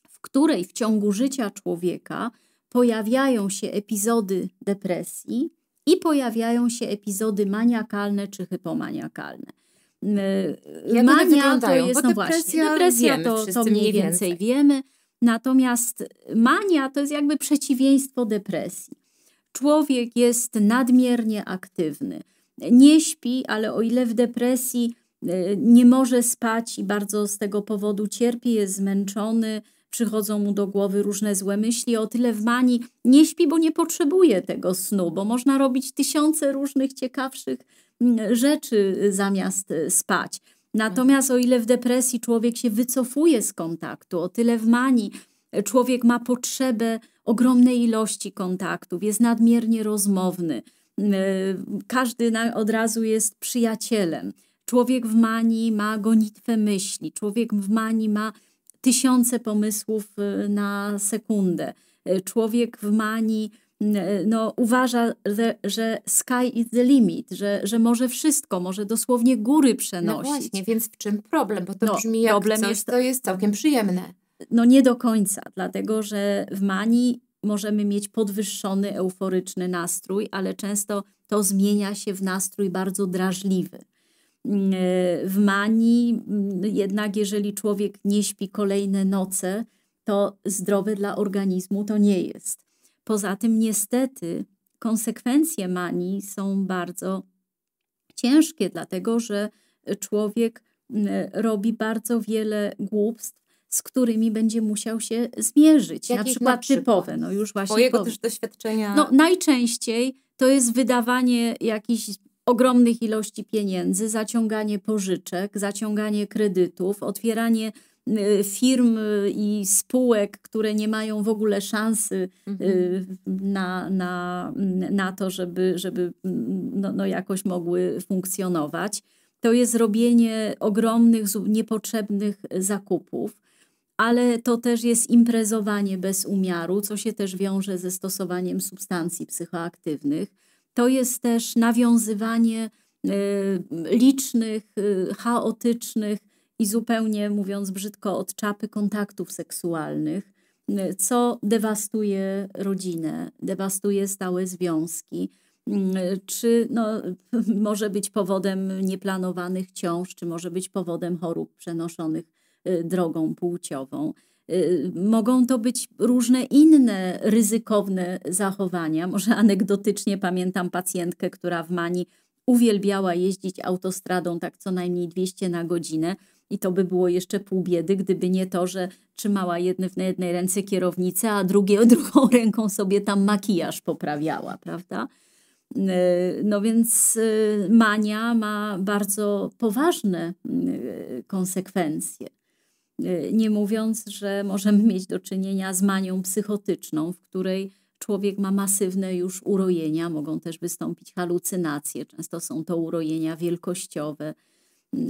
w której w ciągu życia człowieka pojawiają się epizody depresji i pojawiają się epizody maniakalne czy hypomaniakalne. Jak Mania to jest, no właśnie, depresja to, to mniej więcej wiemy, natomiast mania to jest jakby przeciwieństwo depresji. Człowiek jest nadmiernie aktywny, nie śpi, ale o ile w depresji e, nie może spać i bardzo z tego powodu cierpi, jest zmęczony, Przychodzą mu do głowy różne złe myśli, o tyle w mani nie śpi, bo nie potrzebuje tego snu, bo można robić tysiące różnych ciekawszych mm, rzeczy y, zamiast y, spać. Natomiast o ile w depresji człowiek się wycofuje z kontaktu, o tyle w mani y, człowiek ma potrzebę ogromnej ilości kontaktów, jest nadmiernie rozmowny, mm, każdy od razu jest przyjacielem. Człowiek w mani ma gonitwę myśli, człowiek w mani ma tysiące pomysłów y, na sekundę. Y, człowiek w manii y, no, uważa, że, że sky is the limit, że, że może wszystko, może dosłownie góry no przenosić. No właśnie, więc w czym problem? Bo to no, brzmi jak problem coś, jest, to jest całkiem przyjemne. No nie do końca, dlatego że w manii możemy mieć podwyższony euforyczny nastrój, ale często to zmienia się w nastrój bardzo drażliwy w manii, jednak jeżeli człowiek nie śpi kolejne noce, to zdrowe dla organizmu to nie jest. Poza tym, niestety, konsekwencje manii są bardzo ciężkie, dlatego że człowiek mm, robi bardzo wiele głupstw, z którymi będzie musiał się zmierzyć. Jakich na przykład, typowe, no już właśnie. Mojego też doświadczenia. No, najczęściej to jest wydawanie jakichś ogromnych ilości pieniędzy, zaciąganie pożyczek, zaciąganie kredytów, otwieranie y, firm y, i spółek, które nie mają w ogóle szansy y, mhm. na, na, na to, żeby, żeby mm, no, no jakoś mogły funkcjonować. To jest robienie ogromnych, niepotrzebnych zakupów, ale to też jest imprezowanie bez umiaru, co się też wiąże ze stosowaniem substancji psychoaktywnych to jest też nawiązywanie y, licznych, y, chaotycznych i zupełnie, mówiąc brzydko, od czapy kontaktów seksualnych, y, co dewastuje rodzinę, dewastuje stałe związki, mm, czy no, może być powodem nieplanowanych ciąż, czy może być powodem chorób przenoszonych drogą płciową. Y, mogą to być różne inne ryzykowne zachowania. Może anegdotycznie pamiętam pacjentkę, która w Mani uwielbiała jeździć autostradą tak co najmniej 200 na godzinę. I to by było jeszcze pół biedy, gdyby nie to, że trzymała jedne, na jednej ręce kierownicę, a drugie, drugą ręką sobie tam makijaż poprawiała, prawda? Y, no więc y, mania ma bardzo poważne konsekwencje. Y, nie mówiąc, że możemy mieć do czynienia z manią psychotyczną, w której człowiek ma masywne już urojenia, mogą też wystąpić halucynacje, często są to urojenia wielkościowe.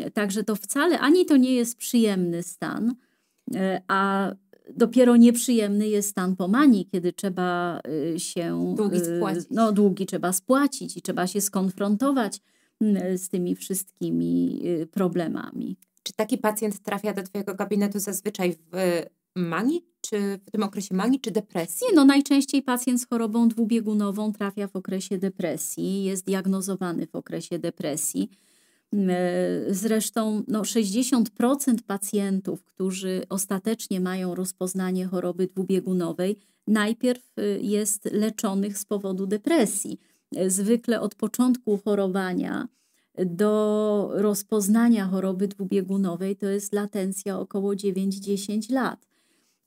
Y, także to wcale ani to nie jest przyjemny stan, y, a dopiero nieprzyjemny jest stan pomani, kiedy trzeba się. Długi spłacić. No, długi trzeba spłacić i trzeba się skonfrontować z tymi wszystkimi problemami. Czy taki pacjent trafia do Twojego gabinetu zazwyczaj w y, manii, czy w tym okresie manii, czy depresji? Nie, no najczęściej pacjent z chorobą dwubiegunową trafia w okresie depresji, jest diagnozowany w okresie depresji. Mm, e, zresztą no, 60% pacjentów, którzy ostatecznie mają rozpoznanie choroby dwubiegunowej, najpierw y, jest leczonych z powodu depresji. E, zwykle od początku chorowania do rozpoznania choroby dwubiegunowej to jest latencja około 9-10 lat.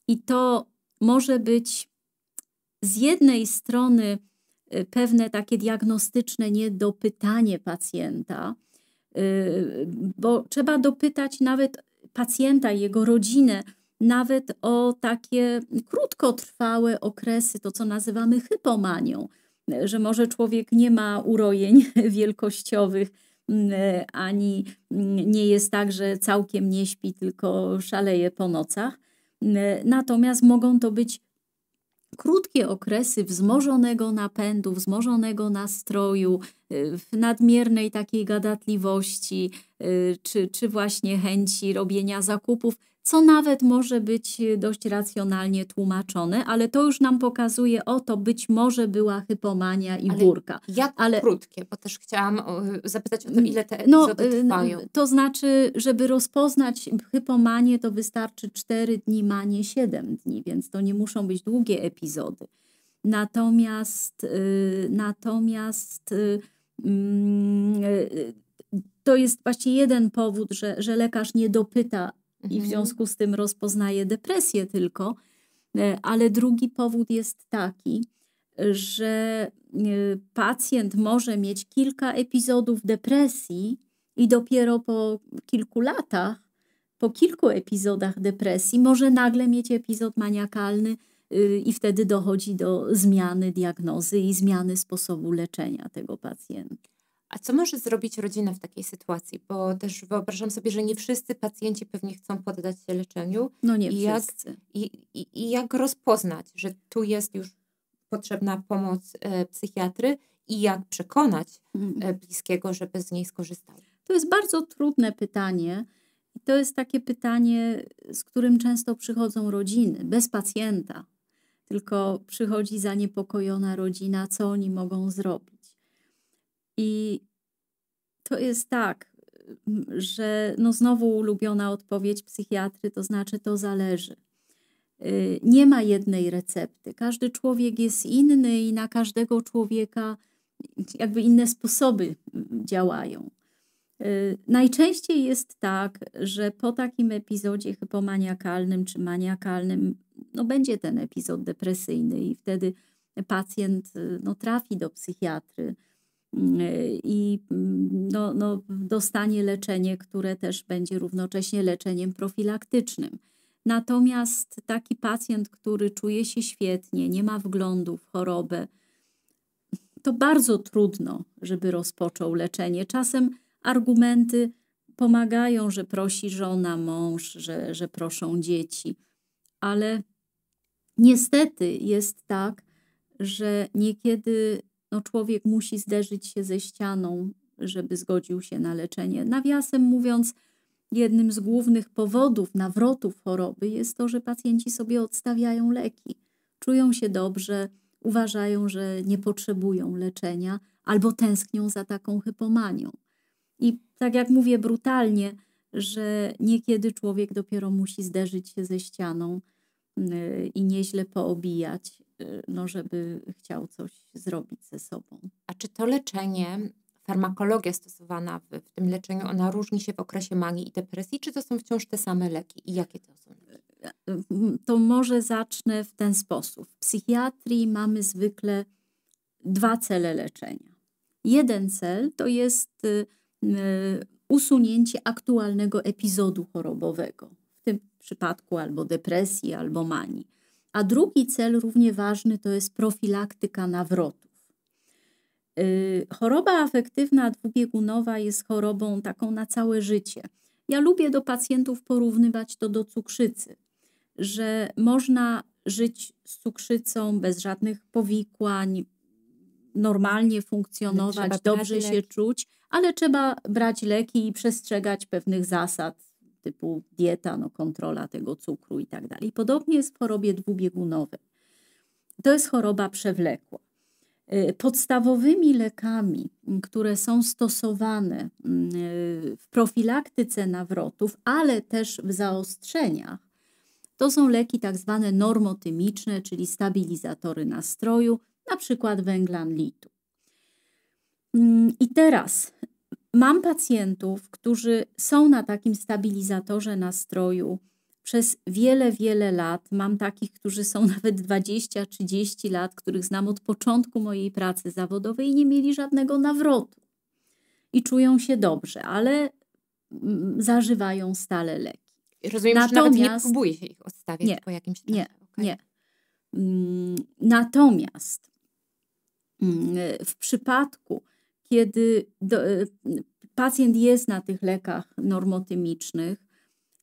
I to może być z jednej strony y, pewne takie diagnostyczne niedopytanie pacjenta, y, bo trzeba dopytać nawet pacjenta i jego rodzinę nawet o takie krótkotrwałe okresy, to co nazywamy hypomanią, że może człowiek nie ma urojeń wielkościowych, E, ani nie jest tak, że całkiem nie śpi, tylko szaleje po nocach. E, natomiast mogą to być krótkie okresy wzmożonego napędu, wzmożonego nastroju, e, nadmiernej takiej gadatliwości, czy, czy właśnie chęci robienia zakupów co nawet może być e, dość racjonalnie tłumaczone, ale to już nam pokazuje, o to być może była hypomania i ale burka. Jak ale krótkie, bo też chciałam zapytać o to, ile te no, e, trwają. To znaczy, żeby rozpoznać hypomanię, to wystarczy 4 dni, manie 7 dni, więc to nie muszą być długie epizody. Natomiast, e, natomiast mm, to jest właśnie jeden powód, że, że lekarz nie dopyta i w mhm. związku z tym rozpoznaje depresję tylko. E, ale drugi powód jest taki, że e, pacjent może mieć kilka epizodów depresji i dopiero po kilku latach, po kilku epizodach depresji, może nagle mieć epizod maniakalny y, i wtedy dochodzi do zmiany diagnozy i zmiany sposobu leczenia tego pacjenta. A co może zrobić rodzina w takiej sytuacji? Bo też wyobrażam sobie, że nie wszyscy pacjenci pewnie chcą poddać się leczeniu. No nie I wszyscy. Jak, i, i, jak rozpoznać, że tu jest już potrzebna pomoc e, psychiatry i jak przekonać mhm. e, bliskiego, żeby z niej skorzystał? To jest bardzo trudne pytanie. To jest takie pytanie, z którym często przychodzą rodziny, bez pacjenta, tylko przychodzi zaniepokojona rodzina, co oni mogą zrobić. I to jest tak, że no znowu ulubiona odpowiedź psychiatry, to znaczy to zależy. Y, nie ma jednej recepty. Każdy człowiek jest inny i na każdego człowieka jakby inne sposoby działają. Y, najczęściej jest tak, że po takim epizodzie hypomaniakalnym czy maniakalnym, no będzie ten epizod depresyjny i wtedy pacjent no, trafi do psychiatry Mm, y, i mm, no, no, dostanie leczenie, które też będzie równocześnie leczeniem profilaktycznym. Natomiast taki pacjent, który czuje się świetnie, nie ma wglądu w chorobę, to bardzo trudno, żeby rozpoczął leczenie. Czasem argumenty pomagają, że prosi żona, mąż, że, że proszą dzieci, ale niestety jest tak, że niekiedy no człowiek musi zderzyć się ze ścianą, żeby zgodził się na leczenie. Nawiasem mówiąc, jednym z głównych powodów nawrotów choroby jest to, że pacjenci sobie odstawiają leki, czują się dobrze, uważają, że nie potrzebują leczenia albo tęsknią za taką hypomanią. I tak jak mówię brutalnie, że niekiedy człowiek dopiero musi zderzyć się ze ścianą y, i nieźle poobijać, Y, no, żeby chciał coś zrobić ze sobą. A czy to leczenie, farmakologia stosowana w, w tym leczeniu, ona różni się w okresie manii i depresji, czy to są wciąż te same leki i jakie to są? Y, to może zacznę w ten sposób. W psychiatrii mamy zwykle dwa cele leczenia. Jeden cel to jest y, usunięcie aktualnego epizodu chorobowego, w tym przypadku albo depresji, albo manii a drugi cel, równie ważny, to jest profilaktyka nawrotów. Y, choroba afektywna dwubiegunowa jest chorobą taką na całe życie. Ja lubię do pacjentów porównywać to do cukrzycy, że można żyć z cukrzycą bez żadnych powikłań, normalnie funkcjonować, dobrze się leki. czuć, ale trzeba brać leki i przestrzegać pewnych zasad typu dieta, no, kontrola tego cukru i tak dalej. Podobnie jest w chorobie dwubiegunowej. To jest choroba przewlekła. Y, podstawowymi lekami, mm, które są stosowane mm, y, w profilaktyce nawrotów, ale też w zaostrzeniach, to są leki tak zwane normotymiczne, czyli stabilizatory nastroju, na przykład węglan litu. Mm, I teraz Mam pacjentów, którzy są na takim stabilizatorze nastroju przez wiele, wiele lat. Mam takich, którzy są nawet 20-30 lat, których znam od początku mojej pracy zawodowej i nie mieli żadnego nawrotu. I czują się dobrze, ale mm, zażywają stale leki. Rozumiem, Natomiast, że nawet nie próbuje się ich odstawiać nie, po jakimś czasie. Nie, okay. nie. Mm, natomiast mm, w przypadku kiedy do, e, pacjent jest na tych lekach normotymicznych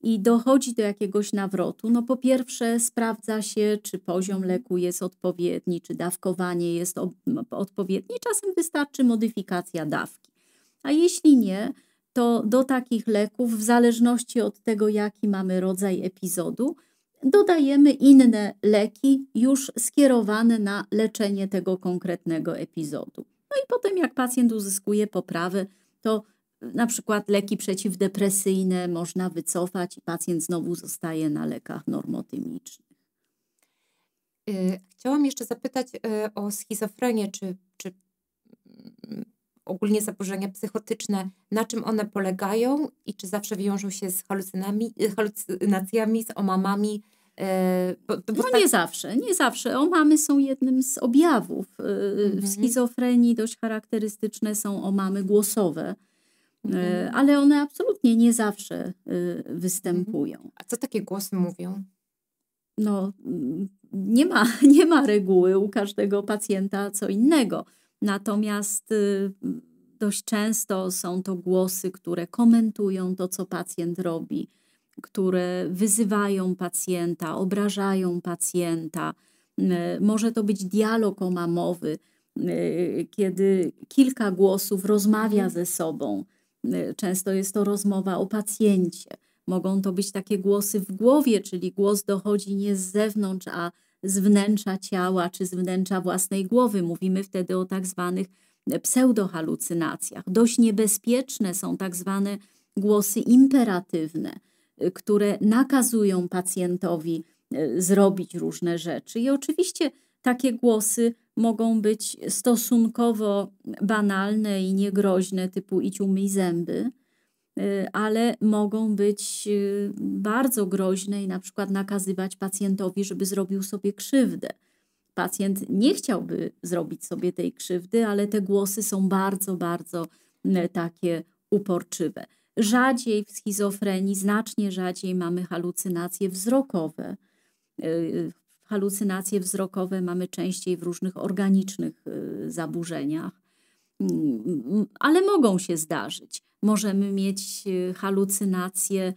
i dochodzi do jakiegoś nawrotu, no po pierwsze sprawdza się, czy poziom leku jest odpowiedni, czy dawkowanie jest odpowiednie. Czasem wystarczy modyfikacja dawki. A jeśli nie, to do takich leków, w zależności od tego, jaki mamy rodzaj epizodu, dodajemy inne leki już skierowane na leczenie tego konkretnego epizodu. No i potem, jak pacjent uzyskuje poprawę, to y, na przykład leki przeciwdepresyjne można wycofać i pacjent znowu zostaje na lekach normotymicznych. Y, chciałam jeszcze zapytać y, o schizofrenię, czy, czy mm, ogólnie zaburzenia psychotyczne, na czym one polegają i czy zawsze wiążą się z halucynacjami, z omamami, E, bo, bo no tak... nie zawsze, nie zawsze. Omamy są jednym z objawów. Y, y, mhm. W schizofrenii dość charakterystyczne są omamy głosowe. E, mhm. Ale one absolutnie nie zawsze y, występują. Mhm. A co takie głosy mówią? No, nie ma, nie ma reguły u każdego pacjenta co innego. Natomiast dość często są to głosy, które komentują to, co pacjent robi, które wyzywają pacjenta, obrażają pacjenta. E, może to być dialog omamowy, e, kiedy kilka głosów rozmawia ze sobą. E, często jest to rozmowa o pacjencie. Mogą to być takie głosy w głowie, czyli głos dochodzi nie z zewnątrz, a z wnętrza ciała czy z wnętrza własnej głowy. Mówimy wtedy o tak zwanych pseudohalucynacjach. Dość niebezpieczne są tak zwane głosy imperatywne, które nakazują pacjentowi e, zrobić różne rzeczy. I oczywiście takie głosy mogą być stosunkowo banalne i niegroźne, typu idź umyj zęby, e, ale mogą być e, bardzo groźne i na przykład nakazywać pacjentowi, żeby zrobił sobie krzywdę. Pacjent nie chciałby zrobić sobie tej krzywdy, ale te głosy są bardzo, bardzo takie uporczywe. Rzadziej w schizofrenii, znacznie rzadziej mamy halucynacje wzrokowe. Y, y, halucynacje wzrokowe mamy częściej w różnych organicznych y, zaburzeniach, mm, mm, ale mogą się zdarzyć. Możemy mieć halucynacje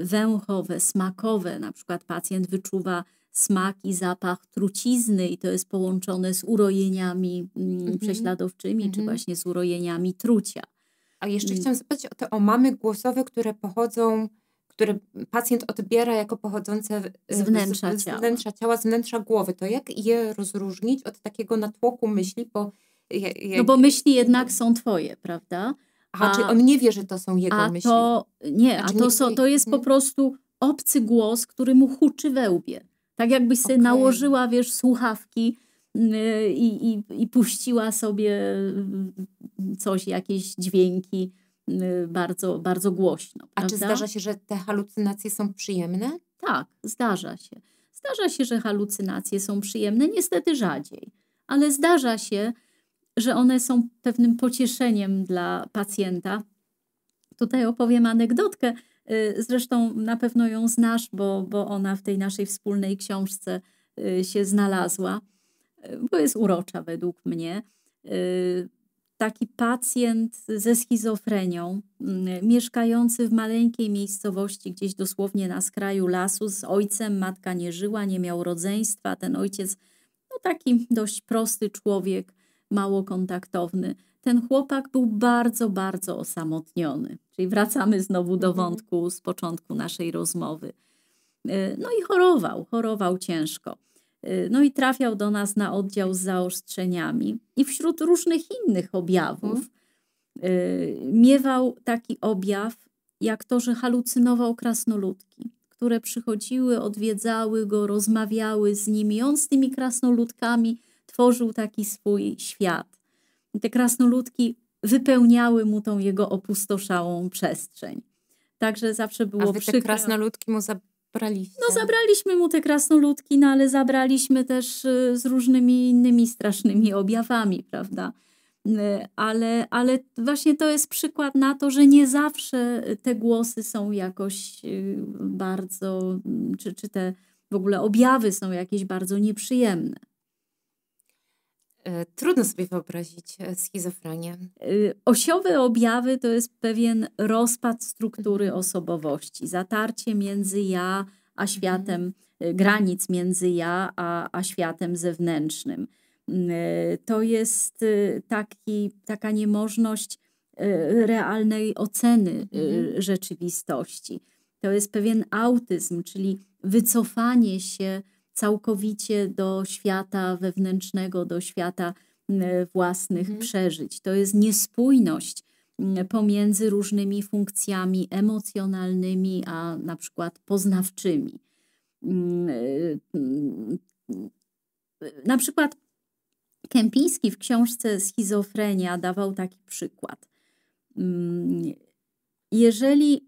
węchowe, smakowe. Na przykład pacjent wyczuwa smak i zapach trucizny i to jest połączone z urojeniami mm, mhm. prześladowczymi, mm czy mhm. właśnie z urojeniami trucia. A jeszcze mm. chciałam zapytać o te omamy głosowe, które pochodzą, które pacjent odbiera jako pochodzące e, z wnętrza, z, z wnętrza ciała. z wnętrza głowy. To jak je rozróżnić od takiego natłoku myśli? Bo, je, je... No bo myśli jednak są twoje, prawda? Aha, a, czy on nie wie, że to są jego a myśli? Znaczy to, nie, a, a to, nie... So, to jest po prostu obcy głos, który mu huczy we łbie. Tak jakbyś sobie okay. nałożyła, wiesz, słuchawki Y, i, i, i puściła sobie mm, coś, jakieś dźwięki y, bardzo, bardzo głośno. Prawda? A czy zdarza się, że te halucynacje są przyjemne? Tak, zdarza się. Zdarza się, że halucynacje są przyjemne, niestety rzadziej, ale zdarza się, że one są pewnym pocieszeniem dla pacjenta. Tutaj opowiem anegdotkę, y, zresztą na pewno ją znasz, bo, bo ona w tej naszej wspólnej książce się znalazła bo jest urocza według mnie. Y, taki pacjent ze schizofrenią, mm, mieszkający w maleńkiej miejscowości, gdzieś dosłownie na skraju lasu, z ojcem, matka nie żyła, nie miał rodzeństwa, ten ojciec, no taki dość prosty człowiek, mało kontaktowny. Ten chłopak był bardzo, bardzo osamotniony. Czyli wracamy znowu do mhm. wątku z początku naszej rozmowy. Y, no i chorował, chorował ciężko. Y, no i trafiał do nas na oddział z zaostrzeniami. I wśród różnych innych objawów mhm. y, miewał taki objaw, jak to, że halucynował krasnoludki, które przychodziły, odwiedzały go, rozmawiały z nimi. On z tymi krasnoludkami tworzył taki swój świat. I te krasnoludki wypełniały mu tą jego opustoszałą przestrzeń. Także zawsze było A wy te krasnoludki mu za no zabraliśmy mu te krasnoludki, no ale zabraliśmy też y, z różnymi innymi strasznymi objawami, prawda? Y, ale, ale właśnie to jest przykład na to, że nie zawsze te głosy są jakoś y, bardzo, mm, czy, czy te w ogóle objawy są jakieś bardzo nieprzyjemne. E, trudno sobie wyobrazić e, schizofrenię. E, osiowe objawy to jest pewien rozpad struktury mhm. osobowości, zatarcie między ja a światem, mhm. granic między ja a, a światem zewnętrznym. Mm, to jest taki, taka niemożność realnej oceny mhm. rzeczywistości. To jest pewien autyzm, czyli wycofanie się całkowicie do świata wewnętrznego, do świata własnych mhm. przeżyć. To jest niespójność pomiędzy różnymi funkcjami emocjonalnymi, a na przykład poznawczymi. Na przykład Kępiński w książce Schizofrenia dawał taki przykład. Jeżeli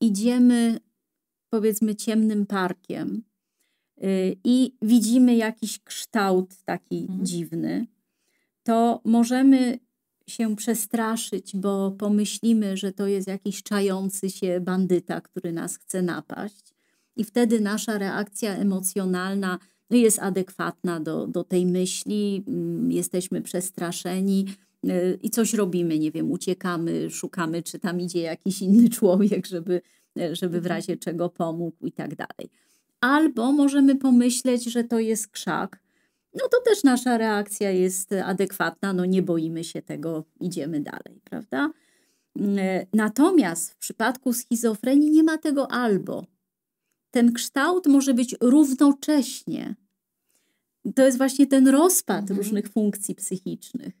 idziemy powiedzmy ciemnym parkiem i widzimy jakiś kształt taki mhm. dziwny, to możemy się przestraszyć, bo pomyślimy, że to jest jakiś czający się bandyta, który nas chce napaść. I wtedy nasza reakcja emocjonalna jest adekwatna do, do tej myśli, mm, jesteśmy przestraszeni y, i coś robimy, nie wiem, uciekamy, szukamy, czy tam idzie jakiś inny człowiek, żeby, żeby w mhm. razie czego pomógł i tak dalej albo możemy pomyśleć, że to jest krzak. No to też nasza reakcja jest adekwatna, no nie boimy się tego, idziemy dalej, prawda? E, natomiast w przypadku schizofrenii nie ma tego albo. Ten kształt może być równocześnie. To jest właśnie ten rozpad mhm. różnych funkcji psychicznych.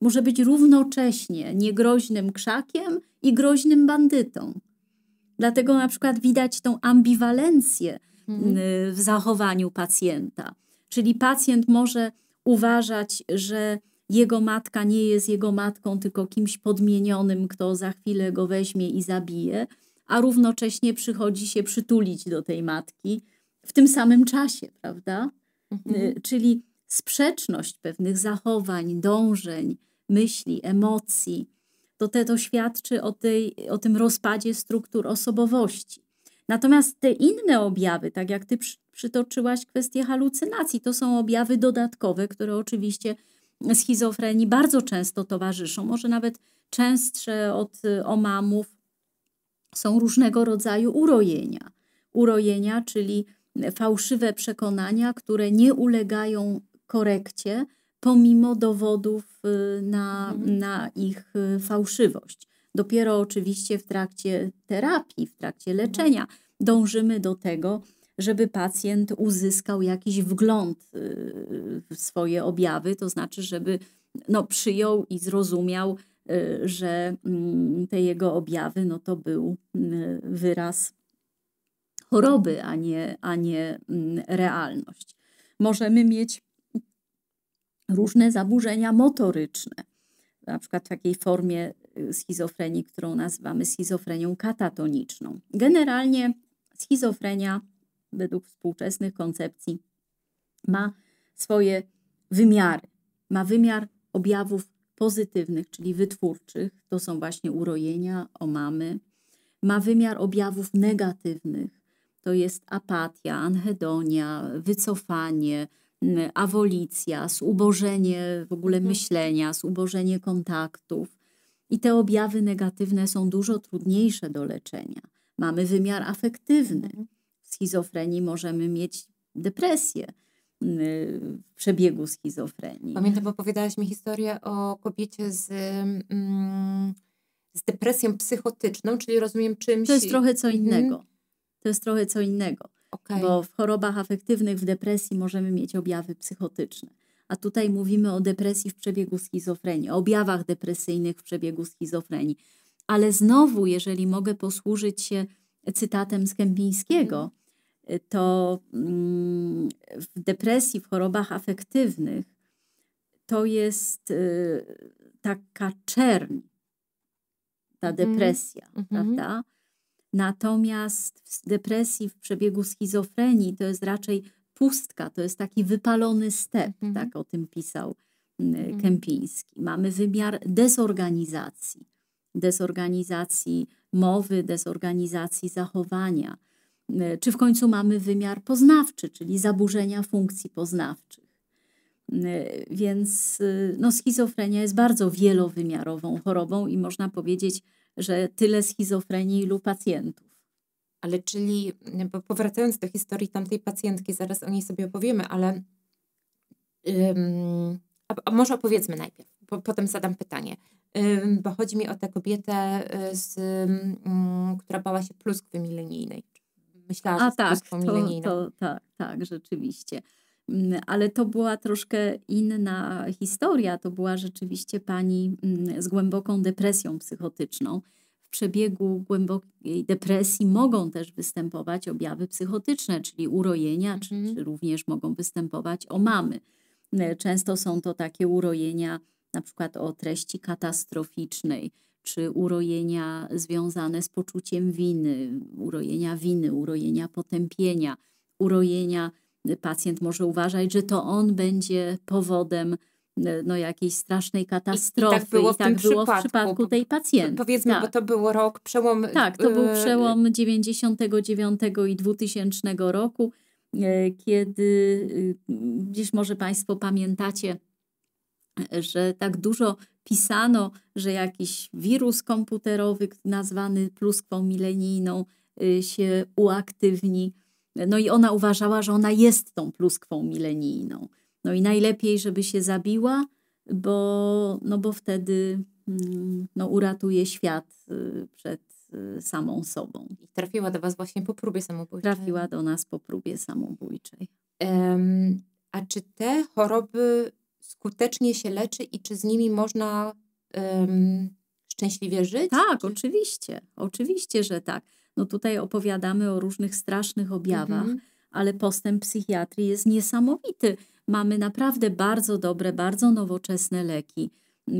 Może być równocześnie niegroźnym krzakiem i groźnym bandytą. Dlatego na przykład widać tą ambiwalencję, Mhm. Y, w zachowaniu pacjenta. Czyli pacjent może uważać, że jego matka nie jest jego matką, tylko kimś podmienionym, kto za chwilę go weźmie i zabije, a równocześnie przychodzi się przytulić do tej matki w tym samym czasie, prawda? Y, mhm. Czyli sprzeczność pewnych zachowań, dążeń, myśli, emocji, to te to świadczy o, tej, o tym rozpadzie struktur osobowości. Natomiast te inne objawy, tak jak ty przytoczyłaś kwestię halucynacji, to są objawy dodatkowe, które oczywiście schizofrenii bardzo często towarzyszą, może nawet częstsze od y, omamów. Są różnego rodzaju urojenia. Urojenia, czyli fałszywe przekonania, które nie ulegają korekcie pomimo dowodów y, na, mhm. na ich y, fałszywość. Dopiero oczywiście w trakcie terapii, w trakcie mhm. leczenia dążymy do tego, żeby pacjent uzyskał jakiś wgląd y, w swoje objawy, to znaczy, żeby no, przyjął i zrozumiał, y, że mm, te jego objawy no, to był y, wyraz choroby, a nie, a nie mm, realność. Możemy mieć różne zaburzenia motoryczne, na przykład w takiej formie schizofrenii, którą nazywamy schizofrenią katatoniczną. Generalnie schizofrenia według współczesnych koncepcji ma swoje wymiary. Ma wymiar objawów pozytywnych, czyli wytwórczych, to są właśnie urojenia, omamy. Ma wymiar objawów negatywnych, to jest apatia, anhedonia, wycofanie, mm, awolicja, zubożenie w ogóle mhm. myślenia, zubożenie kontaktów. I te objawy negatywne są dużo trudniejsze do leczenia. Mamy wymiar afektywny. Mhm. W schizofrenii możemy mieć depresję mm, w przebiegu schizofrenii. Pamiętam, opowiadałaś mi historię o kobiecie z, mm, z depresją psychotyczną, czyli rozumiem czymś... To jest trochę co mhm. innego. To jest trochę co innego. Okay. Bo w chorobach afektywnych, w depresji możemy mieć objawy psychotyczne a tutaj mówimy o depresji w przebiegu schizofrenii, o objawach depresyjnych w przebiegu schizofrenii. Ale znowu, jeżeli mogę posłużyć się cytatem z Kępińskiego, mhm. to mm, w depresji, w chorobach afektywnych to jest y, taka czerń, ta mhm. depresja, mm prawda? Natomiast w depresji, w przebiegu schizofrenii to jest raczej pustka to jest taki wypalony step, mhm. tak o tym pisał mhm. Kępiński. Mamy wymiar desorganizacji, desorganizacji mowy, desorganizacji zachowania. Czy w końcu mamy wymiar poznawczy, czyli zaburzenia funkcji poznawczych. Więc y, no, schizofrenia jest bardzo wielowymiarową chorobą i można powiedzieć, że tyle schizofrenii ilu pacjentów ale czyli, mm, bo powracając do historii tamtej pacjentki, zaraz o niej sobie opowiemy, ale a, a może opowiedzmy najpierw, bo potem zadam pytanie. bo chodzi mi o tę kobietę, y, z, mm, która bała się pluskwy milenijnej. Myślała, że a, tak, pluskwa milenijna. to, tak, tak, rzeczywiście. Mm, ale to była troszkę inna historia. To była rzeczywiście pani z głęboką depresją psychotyczną przebiegu głębokiej depresji mogą też występować objawy psychotyczne, czyli urojenia, mhm. czy, czy, również mogą występować omamy. E, często są to takie urojenia na przykład o treści katastroficznej, czy urojenia związane z poczuciem winy, urojenia winy, urojenia potępienia, urojenia. Y, pacjent może uważać, że to on będzie powodem Y, no, jakiejś strasznej katastrofy. I, i tak było, w, tak było przypadku. w przypadku tej pacjentki. Powiedzmy, tak. bo to był rok, przełom... Tak, to był y, przełom 99 i 2000 roku, y, kiedy gdzieś może Państwo pamiętacie, że tak dużo pisano, że jakiś wirus komputerowy nazwany pluskwą milenijną się uaktywni. No i ona uważała, że ona jest tą pluskwą milenijną. No i najlepiej, żeby się zabiła, bo, no bo wtedy mm, no, uratuje świat y, przed y, samą sobą. I trafiła do Was właśnie po próbie samobójczej. Trafiła do nas po próbie samobójczej. Um, a czy te choroby skutecznie się leczy i czy z nimi można um, szczęśliwie żyć? Tak, czy... oczywiście. Oczywiście, że tak. No tutaj opowiadamy o różnych strasznych objawach. Mhm ale postęp psychiatrii jest niesamowity. Mamy naprawdę bardzo dobre, bardzo nowoczesne leki,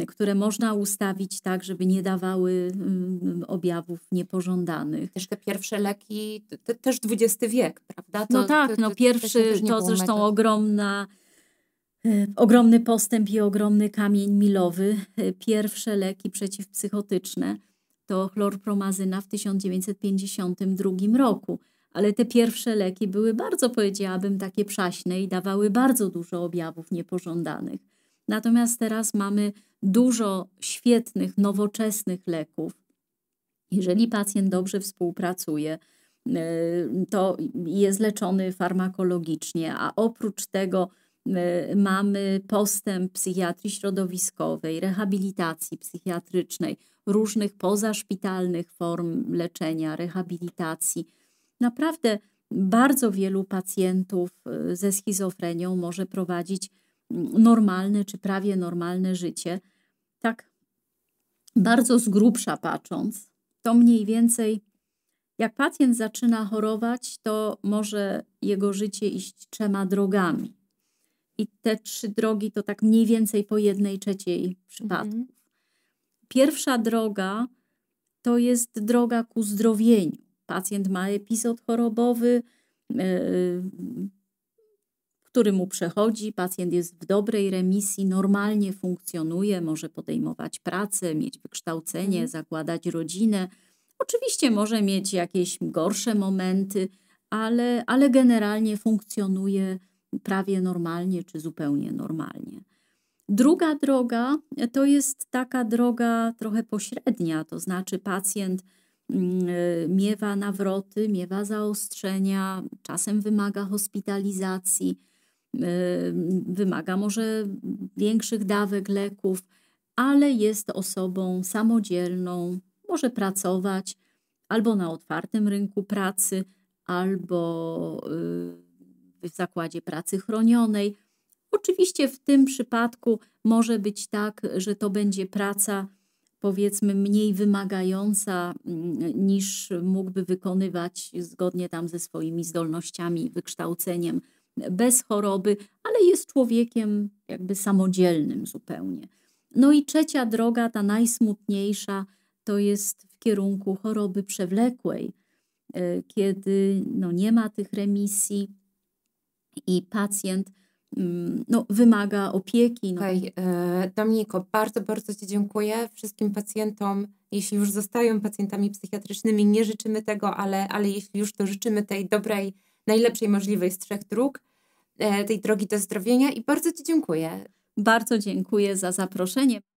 które można ustawić tak, żeby nie dawały objawów niepożądanych. Też te pierwsze leki, te, też XX wiek, prawda? To, no tak, to, no to, no pierwszy, to, to zresztą ogromna... E, ogromny postęp i ogromny kamień milowy. E, pierwsze leki przeciwpsychotyczne to chlorpromazyna w 1952 roku ale te pierwsze leki były bardzo, powiedziałabym, takie przaśne i dawały bardzo dużo objawów niepożądanych. Natomiast teraz mamy dużo świetnych, nowoczesnych leków. Jeżeli pacjent dobrze współpracuje, y, to jest leczony farmakologicznie, a oprócz tego y, mamy postęp psychiatrii środowiskowej, rehabilitacji psychiatrycznej, różnych pozaszpitalnych form leczenia, rehabilitacji Naprawdę bardzo wielu pacjentów y, ze schizofrenią może prowadzić mm, normalne czy prawie normalne życie. Tak bardzo z grubsza patrząc, to mniej więcej jak pacjent zaczyna chorować, to może jego życie iść trzema drogami. I te trzy drogi to tak mniej więcej po jednej trzeciej przypadków. Mhm. Pierwsza droga to jest droga ku zdrowieniu pacjent ma epizod chorobowy, e, który mu przechodzi, pacjent jest w dobrej remisji, normalnie funkcjonuje, może podejmować pracę, mieć wykształcenie, mhm. zakładać rodzinę. Oczywiście może mieć jakieś gorsze momenty, ale, ale generalnie funkcjonuje prawie normalnie czy zupełnie normalnie. Druga droga to jest taka droga trochę pośrednia, to znaczy pacjent Mm, e, miewa nawroty, miewa zaostrzenia, czasem wymaga hospitalizacji, e, wymaga może większych dawek leków, ale jest osobą samodzielną, może pracować albo na otwartym rynku pracy, albo e, w zakładzie pracy chronionej. Oczywiście w tym przypadku może być tak, że to będzie praca powiedzmy mniej wymagająca mm, niż mógłby wykonywać zgodnie tam ze swoimi zdolnościami, wykształceniem, bez choroby, ale jest człowiekiem jakby samodzielnym zupełnie. No i trzecia droga, ta najsmutniejsza, to jest w kierunku choroby przewlekłej, e, kiedy no nie ma tych remisji i pacjent Mm, no, wymaga opieki. No. Okay. E, Dominiko, bardzo, bardzo Ci dziękuję. Wszystkim pacjentom, jeśli już zostają pacjentami psychiatrycznymi, nie życzymy tego, ale, ale jeśli już, to życzymy tej dobrej, najlepszej możliwej z trzech dróg, e, tej drogi do zdrowienia i bardzo Ci dziękuję. Bardzo dziękuję za zaproszenie.